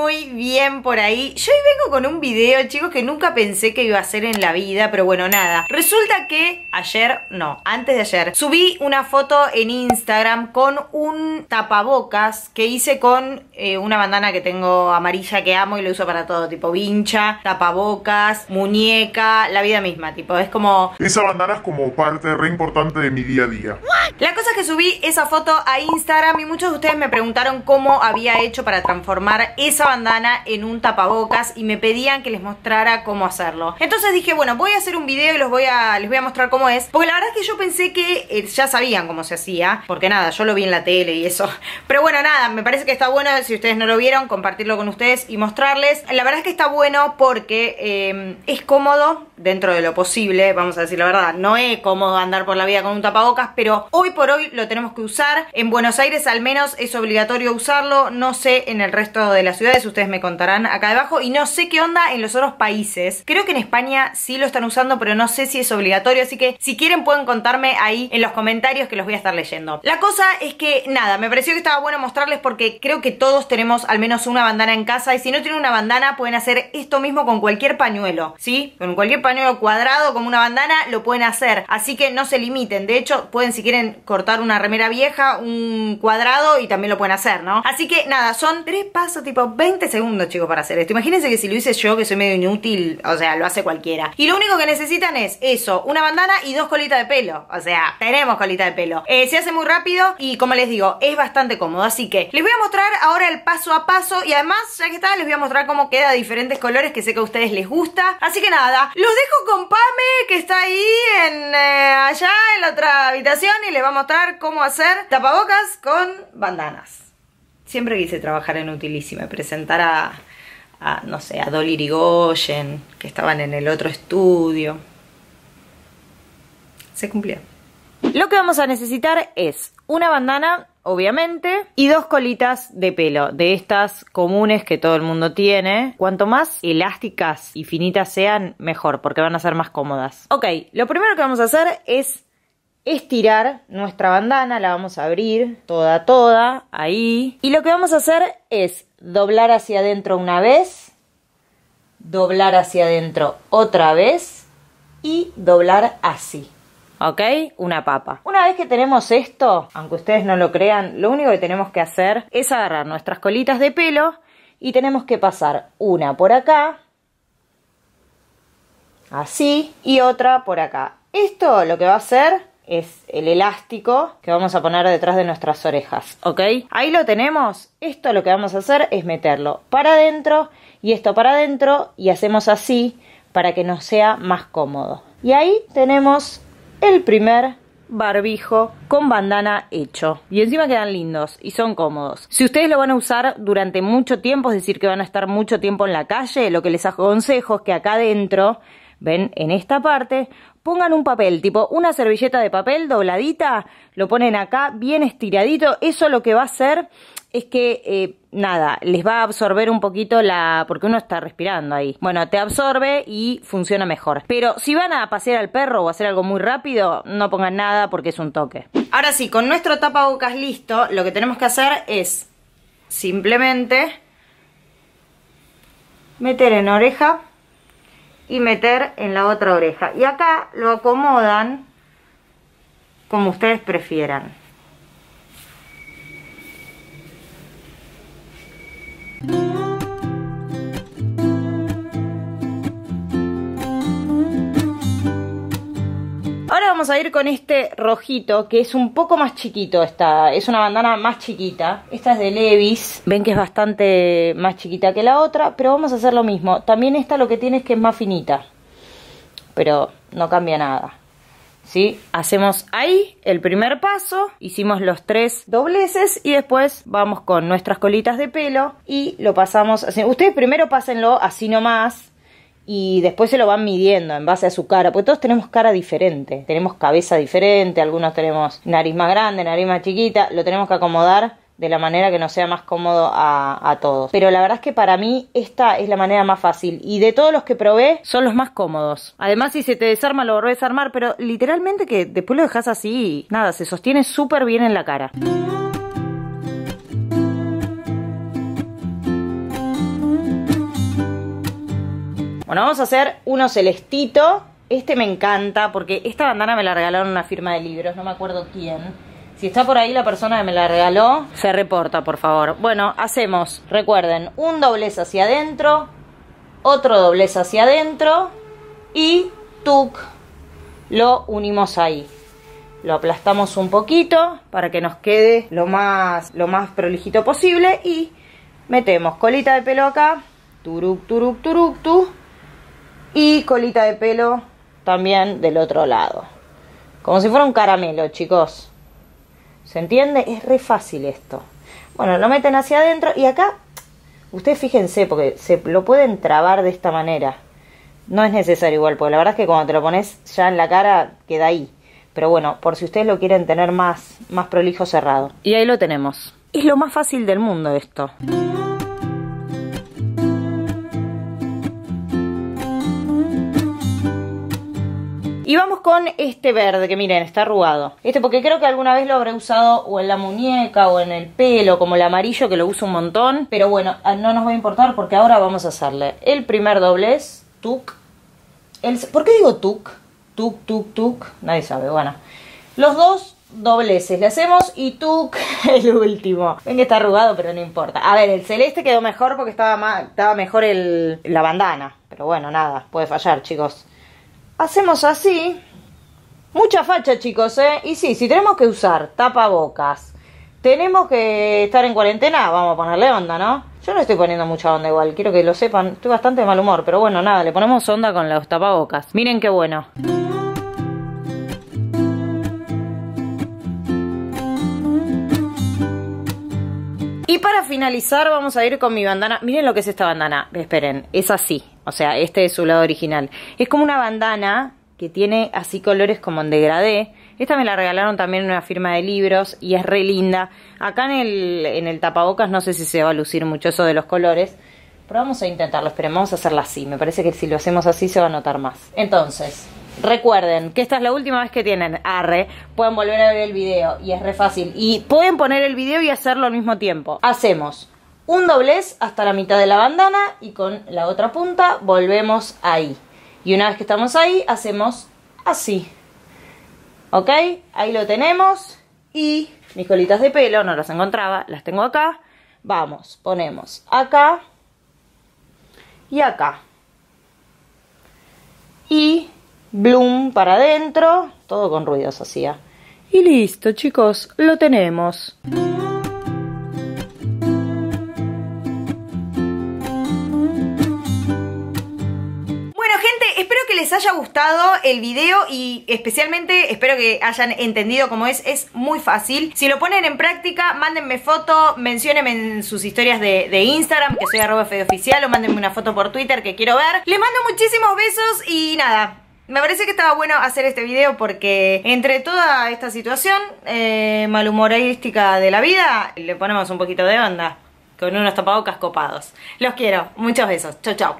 muy bien por ahí. Yo hoy vengo con un video, chicos, que nunca pensé que iba a hacer en la vida, pero bueno, nada. Resulta que ayer, no, antes de ayer, subí una foto en Instagram con un tapabocas que hice con eh, una bandana que tengo amarilla que amo y lo uso para todo, tipo vincha, tapabocas, muñeca, la vida misma, tipo, es como... Esa bandana es como parte re importante de mi día a día. La cosa es que subí esa foto a Instagram y muchos de ustedes me preguntaron cómo había hecho para transformar esa bandana en un tapabocas y me pedían que les mostrara cómo hacerlo. Entonces dije, bueno, voy a hacer un video y los voy a, les voy a mostrar cómo es. Porque la verdad es que yo pensé que eh, ya sabían cómo se hacía, porque nada, yo lo vi en la tele y eso. Pero bueno, nada, me parece que está bueno, si ustedes no lo vieron, compartirlo con ustedes y mostrarles. La verdad es que está bueno porque eh, es cómodo dentro de lo posible, vamos a decir la verdad. No es cómodo andar por la vida con un tapabocas, pero hoy por hoy lo tenemos que usar. En Buenos Aires al menos es obligatorio usarlo, no sé en el resto de las ciudades, ustedes me contarán acá abajo Y no sé qué onda en los otros países. Creo que en España sí lo están usando, pero no sé si es obligatorio. Así que si quieren pueden contarme ahí en los comentarios que los voy a estar leyendo. La cosa es que nada, me pareció que estaba bueno mostrarles porque creo que todos tenemos al menos una bandana en casa. Y si no tienen una bandana pueden hacer esto mismo con cualquier pañuelo, ¿sí? Con cualquier pañuelo cuadrado como una bandana lo pueden hacer. Así que no se limiten. De hecho, pueden si quieren cortar una remera vieja, un cuadrado y también lo pueden hacer, ¿no? Así que nada, son tres pasos, tipo 20 segundos, chicos, para hacer esto. Imagínense que si lo hice yo, que soy medio inútil, o sea, lo hace cualquiera. Y lo único que necesitan es eso, una bandana y dos colitas de pelo. O sea, tenemos colita de pelo. Eh, se hace muy rápido y como les digo, es bastante cómodo. Así que les voy a mostrar ahora el paso a paso y además, ya que está, les voy a mostrar cómo queda diferentes colores que sé que a ustedes les gusta. Así que nada, los dejo con Pame que está ahí en eh, allá en la otra habitación y le a mostrar cómo hacer tapabocas con bandanas. Siempre quise trabajar en Utilísima, presentar a, a, no sé, a Dolly Rigoyen, que estaban en el otro estudio. Se cumplió. Lo que vamos a necesitar es una bandana, obviamente, y dos colitas de pelo, de estas comunes que todo el mundo tiene. Cuanto más elásticas y finitas sean, mejor, porque van a ser más cómodas. Ok, lo primero que vamos a hacer es estirar nuestra bandana, la vamos a abrir toda, toda, ahí. Y lo que vamos a hacer es doblar hacia adentro una vez, doblar hacia adentro otra vez y doblar así. ¿Ok? Una papa. Una vez que tenemos esto, aunque ustedes no lo crean, lo único que tenemos que hacer es agarrar nuestras colitas de pelo y tenemos que pasar una por acá, así, y otra por acá. Esto lo que va a hacer es el elástico que vamos a poner detrás de nuestras orejas, ¿ok? Ahí lo tenemos, esto lo que vamos a hacer es meterlo para adentro y esto para adentro y hacemos así para que nos sea más cómodo. Y ahí tenemos el primer barbijo con bandana hecho. Y encima quedan lindos y son cómodos. Si ustedes lo van a usar durante mucho tiempo, es decir, que van a estar mucho tiempo en la calle, lo que les aconsejo es que acá adentro, ven, en esta parte, pongan un papel, tipo una servilleta de papel dobladita, lo ponen acá bien estiradito, eso lo que va a hacer es que eh, nada, les va a absorber un poquito la. porque uno está respirando ahí. Bueno, te absorbe y funciona mejor. Pero si van a pasear al perro o hacer algo muy rápido, no pongan nada porque es un toque. Ahora sí, con nuestro tapabocas listo, lo que tenemos que hacer es simplemente meter en oreja y meter en la otra oreja. Y acá lo acomodan como ustedes prefieran. vamos a ir con este rojito, que es un poco más chiquito esta, es una bandana más chiquita. Esta es de Levis, ven que es bastante más chiquita que la otra, pero vamos a hacer lo mismo. También esta lo que tiene es que es más finita, pero no cambia nada. ¿Sí? Hacemos ahí el primer paso, hicimos los tres dobleces y después vamos con nuestras colitas de pelo y lo pasamos así. Ustedes primero pásenlo así nomás y después se lo van midiendo en base a su cara, porque todos tenemos cara diferente, tenemos cabeza diferente, algunos tenemos nariz más grande, nariz más chiquita, lo tenemos que acomodar de la manera que nos sea más cómodo a, todos. Pero la verdad es que para mí esta es la manera más fácil y de todos los que probé son los más cómodos. Además si se te desarma lo volvés a armar, pero literalmente que después lo dejas así nada, se sostiene súper bien en la cara. Bueno, vamos a hacer uno celestito. Este me encanta porque esta bandana me la regalaron una firma de libros, no me acuerdo quién. Si está por ahí la persona que me la regaló, se reporta, por favor. Bueno, hacemos, recuerden, un doblez hacia adentro, otro doblez hacia adentro y tuc, lo unimos ahí. Lo aplastamos un poquito para que nos quede lo más, lo más prolijito posible y metemos colita de pelo acá, turuc, turuc, turuc, tu y colita de pelo también del otro lado. Como si fuera un caramelo, chicos. ¿Se entiende? Es re fácil esto. Bueno, lo meten hacia adentro y acá, ustedes fíjense, porque se lo pueden trabar de esta manera. No es necesario igual, porque la verdad es que cuando te lo pones ya en la cara, queda ahí. Pero bueno, por si ustedes lo quieren tener más, más prolijo cerrado. Y ahí lo tenemos. Es lo más fácil del mundo esto. Y vamos con este verde, que miren, está arrugado. Este porque creo que alguna vez lo habré usado o en la muñeca o en el pelo, como el amarillo que lo uso un montón. Pero bueno, ah, no nos va a importar porque ahora vamos a hacerle el primer doblez, tuk. El, ¿Por qué digo tuk? Tuk, tuk, tuk. Nadie sabe, bueno. Los dos dobleces le hacemos y tuk el último. Ven que está arrugado, pero no importa. A ver, el celeste quedó mejor porque estaba, más, estaba mejor el, la bandana. Pero bueno, nada, puede fallar, chicos hacemos así. Mucha facha, chicos, ¿eh? Y sí, si tenemos que usar tapabocas, tenemos que estar en cuarentena, vamos a ponerle onda, ¿no? Yo no estoy poniendo mucha onda igual, quiero que lo sepan. Estoy bastante de mal humor, pero bueno, nada, le ponemos onda con los tapabocas. Miren qué bueno. Y para finalizar vamos a ir con mi bandana. Miren lo que es esta bandana. Esperen, es así. O sea, este es su lado original. Es como una bandana que tiene así colores como en degradé. Esta me la regalaron también en una firma de libros y es re linda. Acá en el, en el tapabocas no sé si se va a lucir mucho eso de los colores. Pero vamos a intentarlo, pero vamos a hacerla así. Me parece que si lo hacemos así se va a notar más. Entonces, recuerden que esta es la última vez que tienen arre. Pueden volver a ver el video y es re fácil. Y pueden poner el video y hacerlo al mismo tiempo. Hacemos un doblez hasta la mitad de la bandana y con la otra punta volvemos ahí. Y una vez que estamos ahí, hacemos así. ¿Ok? Ahí lo tenemos. Y mis colitas de pelo, no las encontraba, las tengo acá. Vamos, ponemos acá y acá. Y bloom para adentro, todo con ruidos hacía. Y listo, chicos, lo tenemos. gustado el video y especialmente espero que hayan entendido cómo es. Es muy fácil. Si lo ponen en práctica, mándenme foto, menciónenme en sus historias de, Instagram, que soy arroba oficial o mándenme una foto por Twitter que quiero ver. Les mando muchísimos besos y nada. Me parece que estaba bueno hacer este video porque entre toda esta situación eh, malhumorística de la vida, le ponemos un poquito de onda con unos tapabocas copados. Los quiero, muchos besos. Chau, chau.